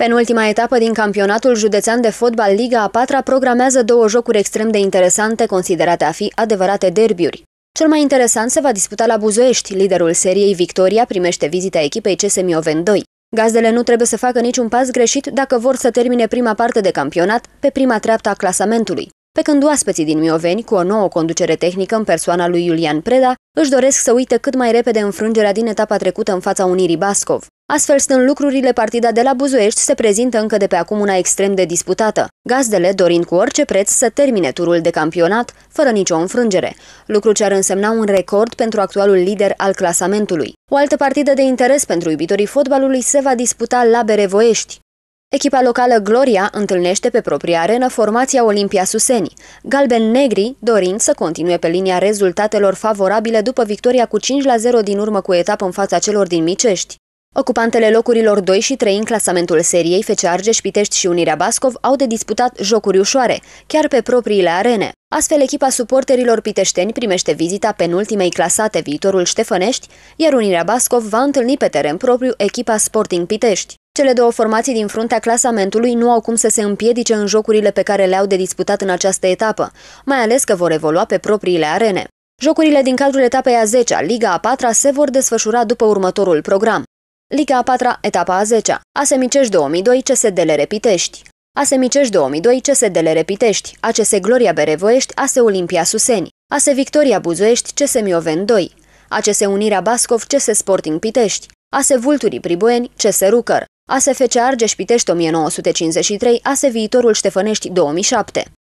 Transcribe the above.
Penultima etapă din campionatul județean de fotbal Liga a patra programează două jocuri extrem de interesante, considerate a fi adevărate derbiuri. Cel mai interesant se va disputa la Buzoești. Liderul seriei Victoria primește vizita echipei CS Mioven 2. Gazdele nu trebuie să facă niciun pas greșit dacă vor să termine prima parte de campionat pe prima treaptă a clasamentului. Pe când oaspeții din Mioveni, cu o nouă conducere tehnică în persoana lui Iulian Preda, își doresc să uite cât mai repede înfrângerea din etapa trecută în fața Unirii Bascov. Astfel stând lucrurile, partida de la Buzuiești se prezintă încă de pe acum una extrem de disputată, gazdele dorind cu orice preț să termine turul de campionat fără nicio înfrângere, lucru ce ar însemna un record pentru actualul lider al clasamentului. O altă partidă de interes pentru iubitorii fotbalului se va disputa la Berevoiești. Echipa locală Gloria întâlnește pe propria arenă formația Olimpia Suseni, galben-negri dorind să continue pe linia rezultatelor favorabile după victoria cu 5 la 0 din urmă cu etapă în fața celor din Micești. Ocupantele locurilor 2 și 3 în clasamentul seriei FC Argeș, Pitești și Unirea Bascov au de disputat jocuri ușoare, chiar pe propriile arene. Astfel, echipa suporterilor piteșteni primește vizita penultimei clasate viitorul Ștefănești, iar Unirea Bascov va întâlni pe teren propriu echipa Sporting Pitești. Cele două formații din fruntea clasamentului nu au cum să se împiedice în jocurile pe care le-au de disputat în această etapă, mai ales că vor evolua pe propriile arene. Jocurile din cadrul etapei a 10-a, Liga a 4-a, se vor desfășura după următorul program. Liga a patra, etapa a 10 Asemicești 2002, le Repitești. Asemicești 2002, le Repitești. ACS Gloria Berevoiești, AS Olimpia Suseni. AS Victoria Buzoiești, CS Mioven 2. ACS Unirea Bascov, CS Sporting Pitești. AS Vulturii Priboieni, CS Rucăr. ASFC Argeș Pitești 1953, Ase Viitorul Ștefănești 2007.